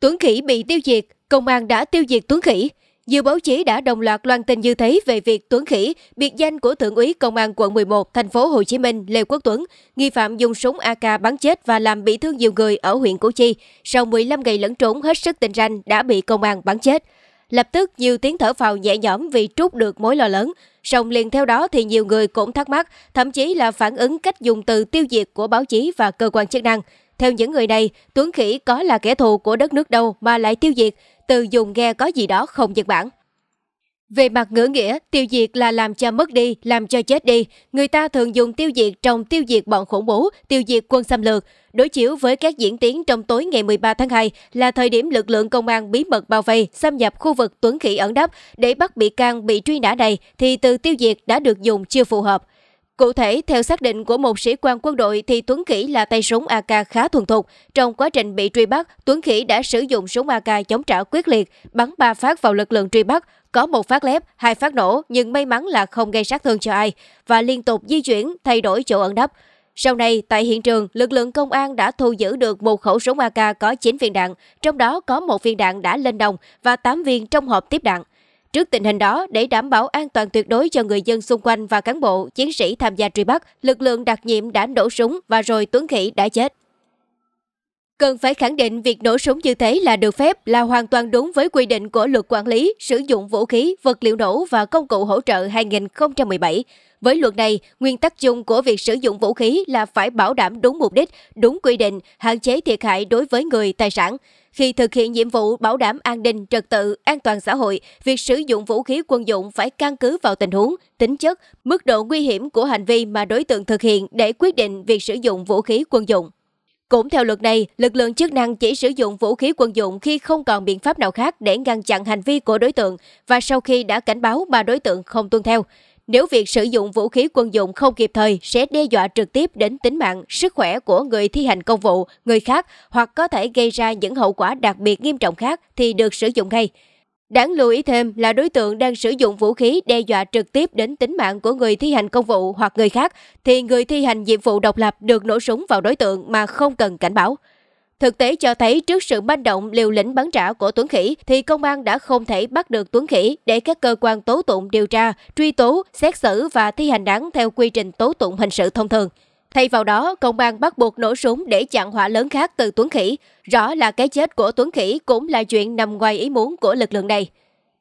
Tuấn Khỉ bị tiêu diệt, công an đã tiêu diệt Tuấn Khỉ. Nhiều báo chí đã đồng loạt loan tin như thế về việc Tuấn Khỉ, biệt danh của Thượng úy Công an quận 11, thành phố Hồ Chí Minh Lê Quốc Tuấn, nghi phạm dùng súng AK bắn chết và làm bị thương nhiều người ở huyện Củ Chi, sau 15 ngày lẫn trốn hết sức tình ranh đã bị công an bắn chết. Lập tức nhiều tiếng thở phào nhẹ nhõm vì trút được mối lo lớn. Song liền theo đó thì nhiều người cũng thắc mắc, thậm chí là phản ứng cách dùng từ tiêu diệt của báo chí và cơ quan chức năng. Theo những người này, Tuấn Khỉ có là kẻ thù của đất nước đâu mà lại tiêu diệt, từ dùng nghe có gì đó không Nhật Bản. Về mặt ngữ nghĩa, tiêu diệt là làm cho mất đi, làm cho chết đi. Người ta thường dùng tiêu diệt trong tiêu diệt bọn khủng bố, tiêu diệt quân xâm lược. Đối chiếu với các diễn tiến trong tối ngày 13 tháng 2 là thời điểm lực lượng công an bí mật bao vây, xâm nhập khu vực tuấn khỉ ẩn đắp để bắt bị can bị truy nã này thì từ tiêu diệt đã được dùng chưa phù hợp. Cụ thể, theo xác định của một sĩ quan quân đội thì Tuấn Khỉ là tay súng AK khá thuần thục. Trong quá trình bị truy bắt, Tuấn Khỉ đã sử dụng súng AK chống trả quyết liệt, bắn ba phát vào lực lượng truy bắt, có một phát lép, hai phát nổ nhưng may mắn là không gây sát thương cho ai và liên tục di chuyển, thay đổi chỗ ẩn nấp. Sau này, tại hiện trường, lực lượng công an đã thu giữ được một khẩu súng AK có 9 viên đạn, trong đó có một viên đạn đã lên đồng và 8 viên trong hộp tiếp đạn. Trước tình hình đó, để đảm bảo an toàn tuyệt đối cho người dân xung quanh và cán bộ, chiến sĩ tham gia truy bắt, lực lượng đặc nhiệm đã nổ súng và rồi Tuấn Khỉ đã chết. Cần phải khẳng định việc nổ súng như thế là được phép là hoàn toàn đúng với quy định của luật quản lý sử dụng vũ khí, vật liệu nổ và công cụ hỗ trợ 2017. Với luật này, nguyên tắc chung của việc sử dụng vũ khí là phải bảo đảm đúng mục đích, đúng quy định, hạn chế thiệt hại đối với người, tài sản. Khi thực hiện nhiệm vụ bảo đảm an ninh, trật tự, an toàn xã hội, việc sử dụng vũ khí quân dụng phải căn cứ vào tình huống, tính chất, mức độ nguy hiểm của hành vi mà đối tượng thực hiện để quyết định việc sử dụng vũ khí quân dụng. Cũng theo luật này, lực lượng chức năng chỉ sử dụng vũ khí quân dụng khi không còn biện pháp nào khác để ngăn chặn hành vi của đối tượng và sau khi đã cảnh báo mà đối tượng không tuân theo. Nếu việc sử dụng vũ khí quân dụng không kịp thời sẽ đe dọa trực tiếp đến tính mạng, sức khỏe của người thi hành công vụ, người khác hoặc có thể gây ra những hậu quả đặc biệt nghiêm trọng khác thì được sử dụng ngay. Đáng lưu ý thêm là đối tượng đang sử dụng vũ khí đe dọa trực tiếp đến tính mạng của người thi hành công vụ hoặc người khác, thì người thi hành nhiệm vụ độc lập được nổ súng vào đối tượng mà không cần cảnh báo. Thực tế cho thấy trước sự manh động liều lĩnh bắn trả của Tuấn Khỉ thì công an đã không thể bắt được Tuấn Khỉ để các cơ quan tố tụng điều tra, truy tố, xét xử và thi hành án theo quy trình tố tụng hình sự thông thường. Thay vào đó, công an bắt buộc nổ súng để chặn hỏa lớn khác từ Tuấn Khỉ. Rõ là cái chết của Tuấn Khỉ cũng là chuyện nằm ngoài ý muốn của lực lượng này.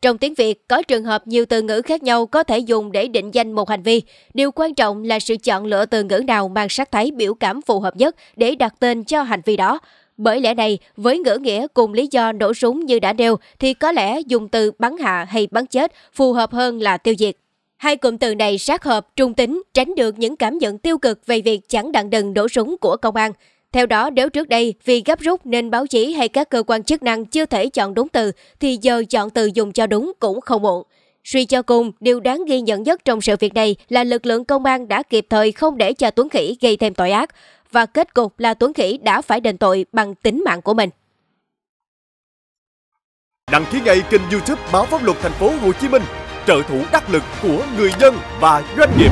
Trong tiếng Việt, có trường hợp nhiều từ ngữ khác nhau có thể dùng để định danh một hành vi. Điều quan trọng là sự chọn lựa từ ngữ nào mang sắc thái biểu cảm phù hợp nhất để đặt tên cho hành vi đó. Bởi lẽ này, với ngữ nghĩa cùng lý do nổ súng như đã nêu thì có lẽ dùng từ bắn hạ hay bắn chết phù hợp hơn là tiêu diệt. Hai cụm từ này sát hợp, trung tính, tránh được những cảm nhận tiêu cực về việc chẳng đặng đần đổ súng của công an. Theo đó, nếu trước đây vì gấp rút nên báo chí hay các cơ quan chức năng chưa thể chọn đúng từ, thì giờ chọn từ dùng cho đúng cũng không muộn. Suy cho cùng, điều đáng ghi nhận nhất trong sự việc này là lực lượng công an đã kịp thời không để cho Tuấn Khỉ gây thêm tội ác, và kết cục là Tuấn Khỉ đã phải đền tội bằng tính mạng của mình. Đăng ký ngay kênh YouTube báo pháp luật thành phố Hồ Chí Minh trợ thủ đắc lực của người dân và doanh nghiệp